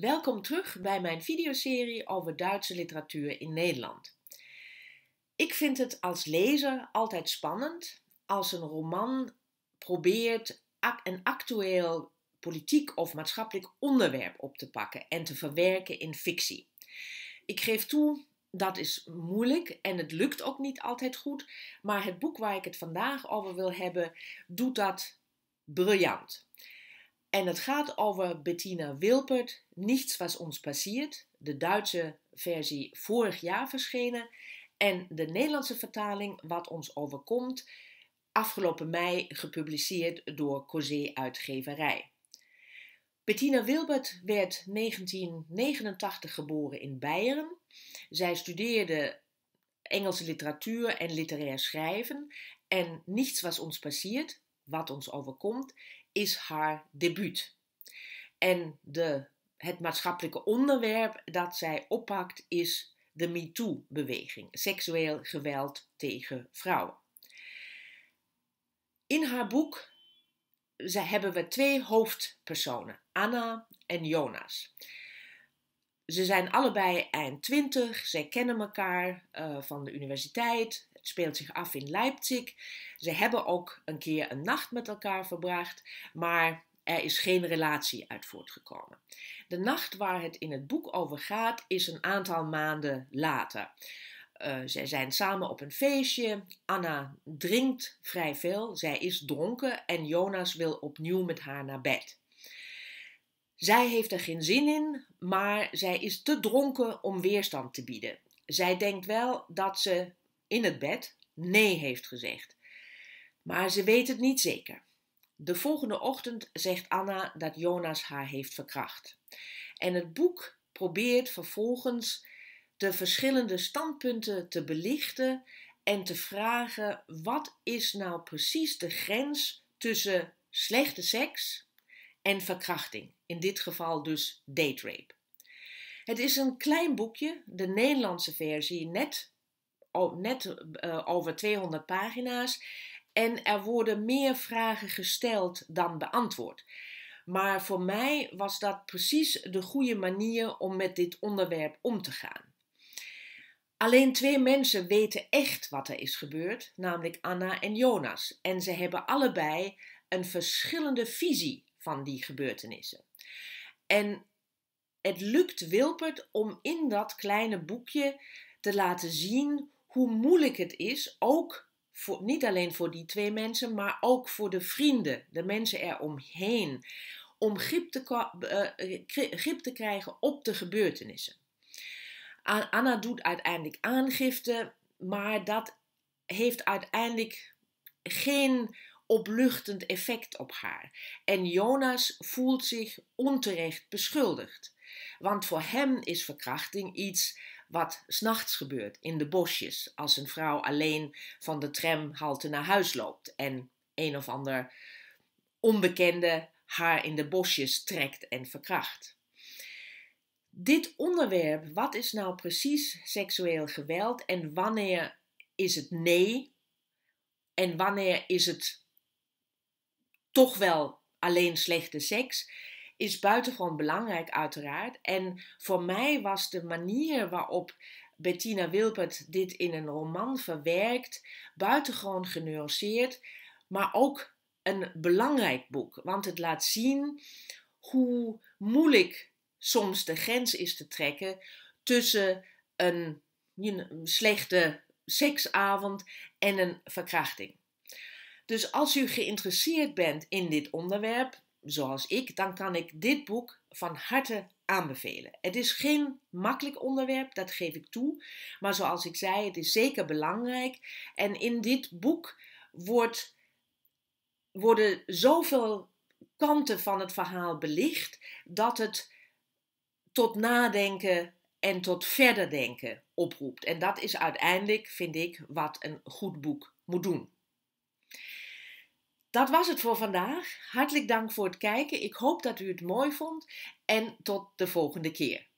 Welkom terug bij mijn videoserie over Duitse literatuur in Nederland. Ik vind het als lezer altijd spannend als een roman probeert een actueel politiek of maatschappelijk onderwerp op te pakken en te verwerken in fictie. Ik geef toe, dat is moeilijk en het lukt ook niet altijd goed, maar het boek waar ik het vandaag over wil hebben, doet dat briljant. En het gaat over Bettina Wilpert, Niets was ons passiert, de Duitse versie vorig jaar verschenen. En de Nederlandse vertaling, Wat ons overkomt, afgelopen mei gepubliceerd door Cosé Uitgeverij. Bettina Wilbert werd 1989 geboren in Beieren. Zij studeerde Engelse literatuur en literair schrijven. En Niets was ons passiert, wat ons overkomt, is haar debuut. En de, het maatschappelijke onderwerp dat zij oppakt is de MeToo-beweging, seksueel geweld tegen vrouwen. In haar boek hebben we twee hoofdpersonen, Anna en Jonas. Ze zijn allebei eind twintig, zij kennen elkaar eh, van de universiteit speelt zich af in Leipzig. Ze hebben ook een keer een nacht met elkaar verbracht, maar er is geen relatie uit voortgekomen. De nacht waar het in het boek over gaat, is een aantal maanden later. Uh, zij zijn samen op een feestje. Anna drinkt vrij veel. Zij is dronken en Jonas wil opnieuw met haar naar bed. Zij heeft er geen zin in, maar zij is te dronken om weerstand te bieden. Zij denkt wel dat ze in het bed nee heeft gezegd. Maar ze weet het niet zeker. De volgende ochtend zegt Anna dat Jonas haar heeft verkracht. En het boek probeert vervolgens de verschillende standpunten te belichten en te vragen: wat is nou precies de grens tussen slechte seks en verkrachting? In dit geval dus date rape. Het is een klein boekje, de Nederlandse versie net net eh, over 200 pagina's. En er worden meer vragen gesteld dan beantwoord. Maar voor mij was dat precies de goede manier om met dit onderwerp om te gaan. Alleen twee mensen weten echt wat er is gebeurd, namelijk Anna en Jonas. En ze hebben allebei een verschillende visie van die gebeurtenissen. En het lukt Wilpert om in dat kleine boekje te laten zien hoe moeilijk het is, ook niet alleen voor die twee mensen, maar ook voor de vrienden, de mensen eromheen, om grip te, eh, eh, grip te krijgen op de gebeurtenissen. Anna doet uiteindelijk aangifte, maar dat heeft uiteindelijk geen opluchtend effect op haar. En Jonas voelt zich onterecht beschuldigd. Want voor hem is verkrachting iets wat s'nachts gebeurt in de bosjes als een vrouw alleen van de tramhalte naar huis loopt en een of ander onbekende haar in de bosjes trekt en verkracht. Dit onderwerp, wat is nou precies seksueel geweld en wanneer is het nee en wanneer is het toch wel alleen slechte seks, is buitengewoon belangrijk, uiteraard. En voor mij was de manier waarop Bettina Wilpert dit in een roman verwerkt buitengewoon genuanceerd, maar ook een belangrijk boek. Want het laat zien hoe moeilijk soms de grens is te trekken tussen een slechte seksavond en een verkrachting. Dus als u geïnteresseerd bent in dit onderwerp, zoals ik, dan kan ik dit boek van harte aanbevelen. Het is geen makkelijk onderwerp, dat geef ik toe. Maar zoals ik zei, het is zeker belangrijk. En in dit boek wordt, worden zoveel kanten van het verhaal belicht dat het tot nadenken en tot verder denken oproept. En dat is uiteindelijk, vind ik, wat een goed boek moet doen. Dat was het voor vandaag. Hartelijk dank voor het kijken. Ik hoop dat u het mooi vond en tot de volgende keer.